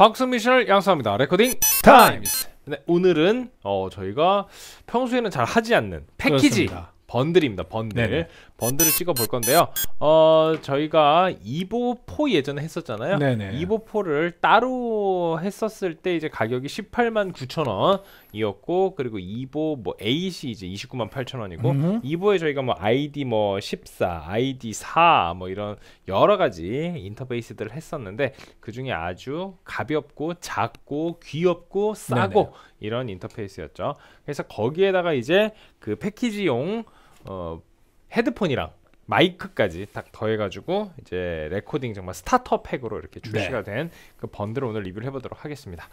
박수 미션을 양성합니다. 레코딩 타임스. 네, 오늘은 어, 저희가 평소에는 잘 하지 않는 패키지 그렇습니다. 번들입니다. 번들. 네네. 번들을 찍어 볼 건데요. 어, 저희가 2보4 예전에 했었잖아요. 2보4를 따로 했었을 때 이제 가격이 18만 9천 원, 이었고 그리고 2보 뭐 A시 이제 29만 8천 원이고 음 2보에 저희가 뭐 ID 뭐 14, ID 4 뭐 이런 여러 가지 인터페이스들을 했었는데 그 중에 아주 가볍고 작고 귀엽고 싸고 네네. 이런 인터페이스였죠. 그래서 거기에다가 이제 그 패키지용 어 헤드폰이랑 마이크까지 딱 더해가지고 이제 레코딩 정말 스타터 팩으로 이렇게 네. 출시가 네. 된그 번들을 오늘 리뷰를 해보도록 하겠습니다.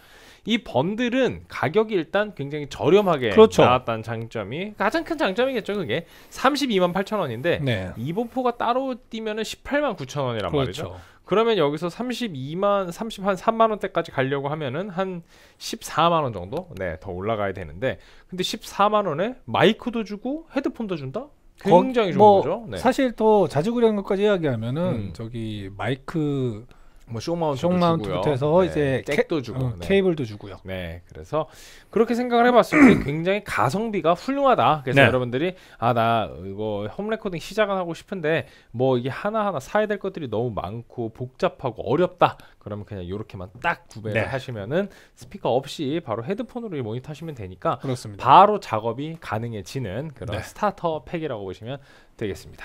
이 번들은 가격이 일단 굉장히 저렴하게 그렇죠. 나왔다는 장점이 가장 큰 장점이겠죠 그게 32만 8천 원인데 네. 이보포가 따로 뛰면은 18만 9천 원이란 그렇죠. 말이죠. 그러면 여기서 32만 30 한 3만 원대까지 가려고 하면은 한 14만 원 정도 네 더 올라가야 되는데 근데 14만 원에 마이크도 주고 헤드폰도 준다 굉장히 거, 좋은 뭐 거죠. 네. 사실 또 자주구리한 것까지 이야기하면은 음. 저기 마이크 뭐 쇼마운트도, 쇼마운트부터 해서 네, 이제 잭도 주고 어, 네. 케이블도 주고요. 네, 그래서 그렇게 생각을 해봤을 때 굉장히 가성비가 훌륭하다. 그래서 네. 여러분들이 아 나 이거 홈 레코딩 시작은 하고 싶은데 뭐 이게 하나 하나 사야 될 것들이 너무 많고 복잡하고 어렵다. 그러면 그냥 이렇게만 딱 구매를 네. 하시면은 스피커 없이 바로 헤드폰으로 모니터 하시면 되니까 그렇습니다. 바로 작업이 가능해지는 그런 네. 스타터 팩이라고 보시면 되겠습니다.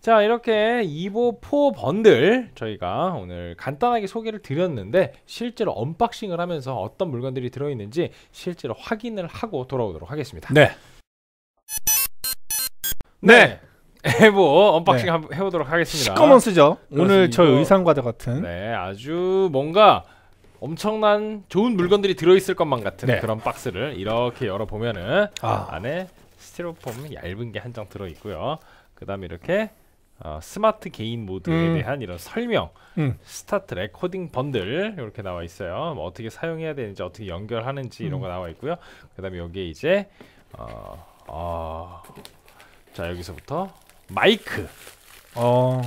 자 이렇게 이보4 번들 저희가 오늘 간단하게 소개를 드렸는데 실제로 언박싱을 하면서 어떤 물건들이 들어있는지 실제로 확인을 하고 돌아오도록 하겠습니다 네, 네. 네. 해보 언박싱 네. 해보도록 하겠습니다. 시꺼먼 쓰죠. 오늘 저 의상과도 같은. 네, 아주 뭔가 엄청난 좋은 물건들이 들어있을 것만 같은 네. 그런 박스를 이렇게 열어보면은 아. 안에 스티로폼 얇은 게 한 장 들어있고요. 그다음 에 이렇게 어, 스마트 개인 모드에 음. 대한 이런 설명, 음. 스타트 레코딩 번들 이렇게 나와 있어요. 뭐 어떻게 사용해야 되는지, 어떻게 연결하는지 이런 음. 거 나와 있고요. 그다음에 여기에 이제 어, 어, 자 여기서부터 마이크. 어.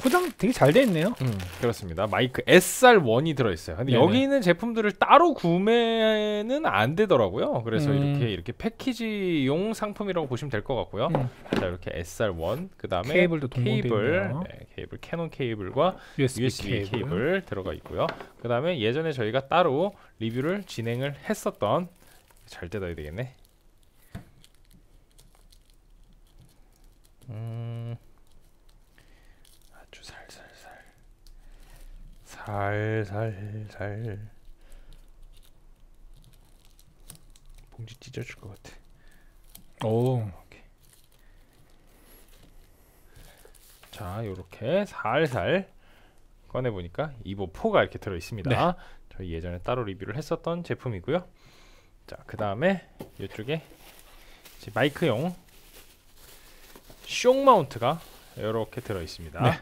포장 되게 잘돼 있네요. 음, 그렇습니다. 마이크 SR1이 들어있어요. 근데 네네. 여기 있는 제품들을 따로 구매는 안 되더라고요. 그래서 음. 이렇게 이렇게 패키지용 상품이라고 보시면 될 것 같고요. 음. 자 이렇게 SR1 그 다음에 케이블도 케이블, 네, 케이블 캐논 케이블과 USB, USB 케이블. 케이블 들어가 있고요. 그 다음에 예전에 저희가 따로 리뷰를 진행을 했었던 잘 뜯어야 되겠네. 음. 살살살 봉지 찢어질 것 같아 오자 요렇게 살살 꺼내보니까 이보 4가 이렇게 들어있습니다 네. 저희 예전에 따로 리뷰를 했었던 제품이고요 자그 다음에 이쪽에 마이크용 쇽 마운트가 이렇게 들어있습니다 네.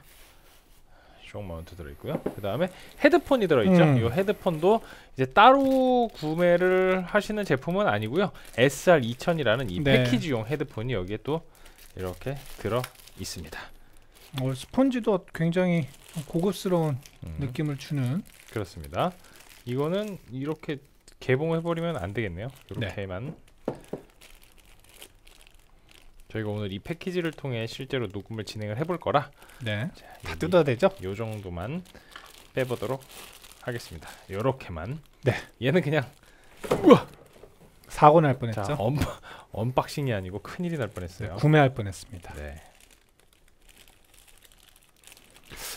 조형 마운트 들어있고요. 그 다음에 헤드폰이 들어있죠. 음. 이 헤드폰도 이제 따로 구매를 하시는 제품은 아니고요. SR2000이라는 이 네. 패키지용 헤드폰이 여기에 또 이렇게 들어 있습니다. 어, 스펀지도 굉장히 고급스러운 음. 느낌을 주는 그렇습니다. 이거는 이렇게 개봉해 버리면 안 되겠네요. 네. 이렇게만 네. 저희가 오늘 이 패키지를 통해 실제로 녹음을 진행을 해볼 거라 네. 다 뜯어야 되죠? 요 정도만 빼보도록 하겠습니다. 요렇게만. 네. 얘는 그냥 우와! 사고 날 뻔했죠. 언, 언박싱이 아니고 큰일이 날 뻔했어요. 네, 구매할 뻔했습니다. 네.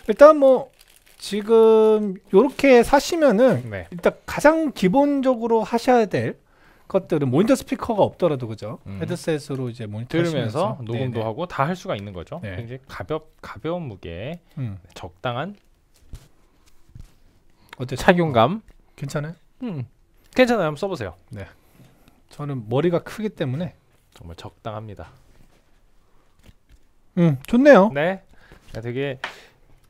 일단 뭐 지금 요렇게 사시면은 네. 일단 가장 기본적으로 하셔야 될 것들은 모니터 스피커가 없더라도 그죠 음. 헤드셋으로 이제 모니터 들으면서 하시면서. 네, 녹음도 네네. 하고 다 할 수가 있는 거죠 네. 굉장히 가볍 가벼운 무게 음. 적당한 어때 착용감 괜찮아요? 음 괜찮아요 한번 써보세요 네 저는 머리가 크기 때문에 정말 적당합니다 음 좋네요 네 아, 되게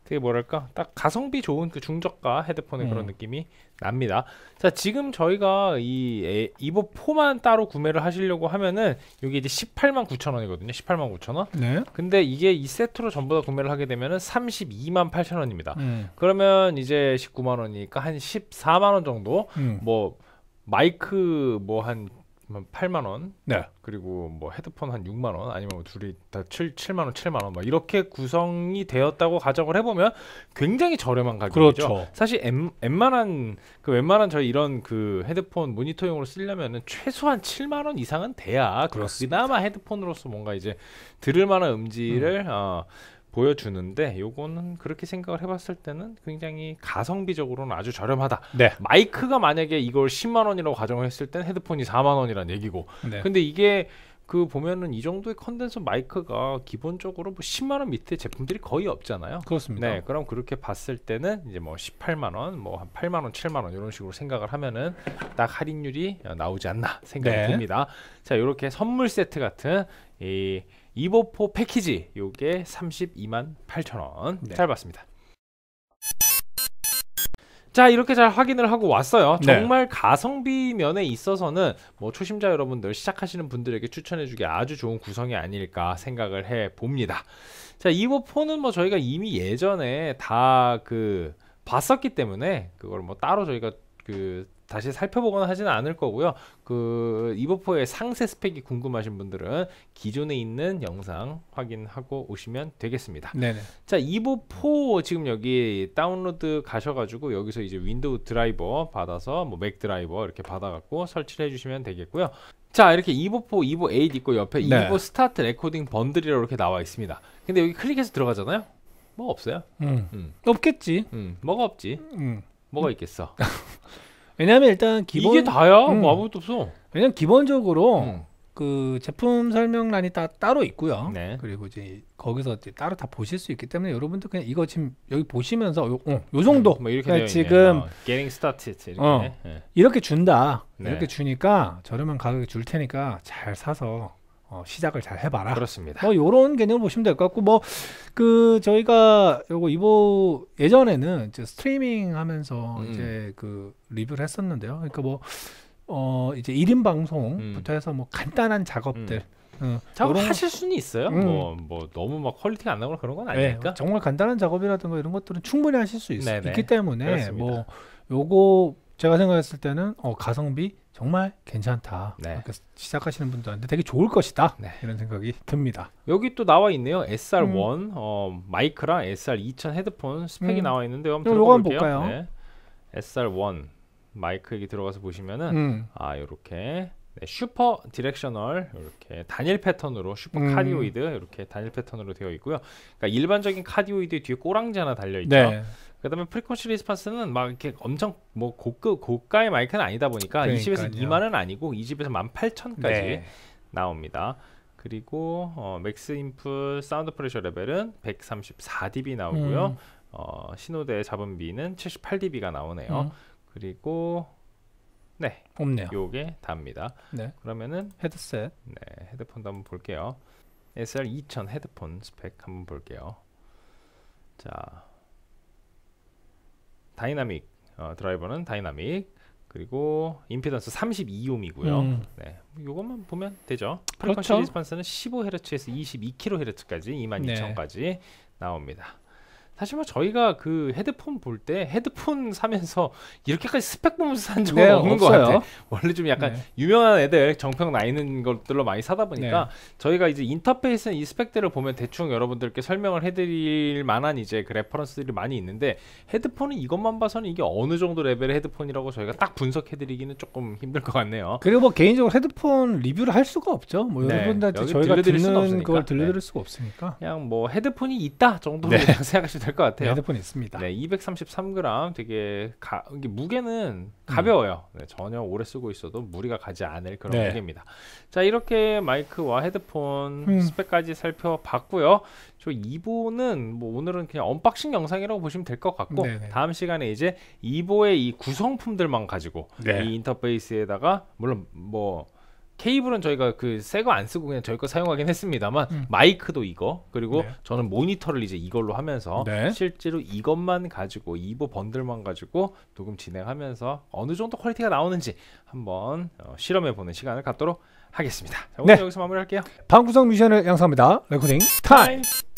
되게 뭐랄까 딱 가성비 좋은 그 중저가 헤드폰의 음. 그런 느낌이 납니다. 자 지금 저희가 이 이보 4만 따로 구매를 하시려고 하면은 이게 이제 18만 9천 원이거든요. 18만 9천 원. 네. 근데 이게 이 세트로 전부 다 구매를 하게 되면은 32만 8천 원입니다. 음. 그러면 이제 19만 원이니까 한 14만 원 정도 음. 뭐 마이크 뭐한 한 뭐 8만 원. 네. 그리고 뭐 헤드폰 한 6만 원 아니면 뭐 둘이 다 7, 7만 원, 7만 원 막 이렇게 구성이 되었다고 가정을 해 보면 굉장히 저렴한 가격이죠. 그렇죠. 사실 웬, 웬만한 그 웬만한 저희 이런 그 헤드폰 모니터용으로 쓰려면은 최소한 7만 원 이상은 돼야 그렇습니다. 그나마 헤드폰으로서 뭔가 이제 들을 만한 음질을 음. 어 보여주는데 요거는 그렇게 생각을 해봤을 때는 굉장히 가성비적으로는 아주 저렴하다. 네. 마이크가 만약에 이걸 10만 원이라고 가정을 했을 땐 헤드폰이 4만 원이란 얘기고. 네. 근데 이게 그 보면은 이 정도의 컨덴서 마이크가 기본적으로 뭐 10만 원 밑에 제품들이 거의 없잖아요. 그렇습니다. 네, 그럼 그렇게 봤을 때는 이제 뭐 18만 원, 뭐 한 8만 원, 7만 원 이런 식으로 생각을 하면은 딱 할인율이 나오지 않나 생각이 네. 듭니다. 자, 이렇게 선물 세트 같은 이 이보포 패키지 요게 32만 8천원 네. 잘 봤습니다 자 이렇게 잘 확인을 하고 왔어요 네. 정말 가성비 면에 있어서는 뭐 초심자 여러분들 시작하시는 분들에게 추천해주기 아주 좋은 구성이 아닐까 생각을 해봅니다 자 이보포는 뭐 저희가 이미 예전에 다 그 봤었기 때문에 그걸 뭐 따로 저희가 그 다시 살펴보거나 하지는 않을 거고요. 그 이버포의 상세 스펙이 궁금하신 분들은 기존에 있는 영상 확인하고 오시면 되겠습니다. 네네. 자, 이버포 지금 여기 다운로드 가셔가지고 여기서 이제 윈도우 드라이버 받아서 뭐 맥 드라이버 이렇게 받아갖고 설치를 해주시면 되겠고요. 자 이렇게 2보4, 2보8 있고 옆에 네. 2보 스타트 레코딩 번들이라고 이렇게 나와 있습니다 근데 여기 클릭해서 들어가잖아요 뭐 없어요 음. 음. 없겠지 음. 뭐가 없지 음. 뭐가 있겠어 왜냐하면 일단 기본 이게 다야. 뭐 음. 뭐 아무것도 없어. 왜냐면 기본적으로 음. 그 제품 설명란이 다 따로 있고요. 네. 그리고 이제 거기서 이제 따로 다 보실 수 있기 때문에 여러분들 그냥 이거 지금 여기 보시면서 요, 어, 요 정도 음, 뭐 이렇게 지금 어, getting started 이렇게, 어, 네. 이렇게 준다 네. 이렇게 주니까 저렴한 가격에 줄 테니까 잘 사서 어, 시작을 잘 해봐라. 그렇습니다. 뭐 요런 개념을 보시면 될 것 같고 뭐 그 저희가 요거 이보 예전에는 이제 스트리밍 하면서 음. 이제 그 리뷰를 했었는데요. 그러니까 뭐어 이제 일인 방송부터 음. 해서 뭐 간단한 작업들 응. 음. 어, 작업 요런... 하실 수는 있어요. 뭐뭐 음. 뭐 너무 막 퀄리티가 안 나거나 그런 건 아니니까. 네, 정말 간단한 작업이라든가 이런 것들은 충분히 하실 수 있, 기 때문에 그렇습니다. 뭐 요거 제가 생각했을 때는 어 가성비 정말 괜찮다. 네. 그러니까 시작하시는 분들한테 되게 좋을 것이다. 네. 이런 생각이 듭니다. 여기 또 나와 있네요. SR1 음. 어, 마이크랑 SR2000 헤드폰 스펙이 음. 나와 있는데 한번 음, 들어볼게 볼까요? 네. SR1 마이크 여기 들어가서 보시면은 음. 아 이렇게 네, 슈퍼 디렉셔널 이렇게 단일 패턴으로 슈퍼 음. 카디오이드 이렇게 단일 패턴으로 되어 있고요. 그러니까 일반적인 카디오이드 뒤에 꼬랑지 하나 달려 있죠. 네. 그다음에 프리퀀시 리스판스는 막 이렇게 엄청 뭐 고급 고가의 마이크는 아니다 보니까 그러니까요. 이 집에서 2만은 아니고 2 0에서 18,000까지 네. 나옵니다. 그리고 어, 맥스 인풋 사운드 프레셔 레벨은 134dB 나오고요. 음. 어, 신호대 잡음 비는 78dB가 나오네요. 음. 그리고 네, 없네요. 요게 답니다. 네. 그러면은 헤드셋. 네, 헤드폰도 한번 볼게요. SR 2000 헤드폰 스펙 한번 볼게요. 자, 다이나믹 어, 드라이버는 다이나믹 그리고 임피던스 32옴이고요. 음. 네, 이것만 보면 되죠. 프리퀀시 그렇죠. 리스폰스는 15Hz에서 22kHz까지 22,000까지 네. 나옵니다. 사실 뭐 저희가 그 헤드폰 볼 때 헤드폰 사면서 이렇게까지 스펙 보면서 산 적은 네, 없는 없어요. 것 같아. 원래 좀 약간 네. 유명한 애들 정평 나 있는 것들로 많이 사다 보니까 네. 저희가 이제 인터페이스는 이 스펙들을 보면 대충 여러분들께 설명을 해드릴 만한 이제 그 레퍼런스들이 많이 있는데 헤드폰은 이것만 봐서는 이게 어느 정도 레벨의 헤드폰이라고 저희가 딱 분석해드리기는 조금 힘들 것 같네요. 그리고 뭐 개인적으로 헤드폰 리뷰를 할 수가 없죠. 뭐 네, 여러분들한테 저희가 들려드릴 듣는 없으니까. 수는 걸 들려드릴 네. 수가 없으니까. 그냥 뭐 헤드폰이 있다 정도로 네. 생각하시면 될것 같아요. 네, 핸드폰 있습니다. 네, 233g 되게 가, 무게는 음. 가벼워요. 음. 네, 전혀 오래 쓰고 있어도 무리가 가지 않을 그런 네. 무게입니다. 자, 이렇게 마이크와 헤드폰 음. 스펙까지 살펴봤고요. 저 2보는 뭐 오늘은 그냥 언박싱 영상이라고 보시면 될 것 같고 네네. 네. 다음 시간에 이제 2보의 이 구성품들만 가지고 네. 이 인터페이스에다가 물론 뭐 케이블은 저희가 그 새 거 안 쓰고 그냥 저희 거 사용하긴 했습니다만 음. 마이크도 이거 그리고 네. 저는 모니터를 이제 이걸로 하면서 네. 실제로 이것만 가지고 이보 번들만 가지고 녹음 진행하면서 어느 정도 퀄리티가 나오는지 한번 어, 실험해 보는 시간을 갖도록 하겠습니다. 자, 오늘 네. 여기서 마무리할게요. 방구석 미션을 양성합니다. 레코딩 타임. 타임.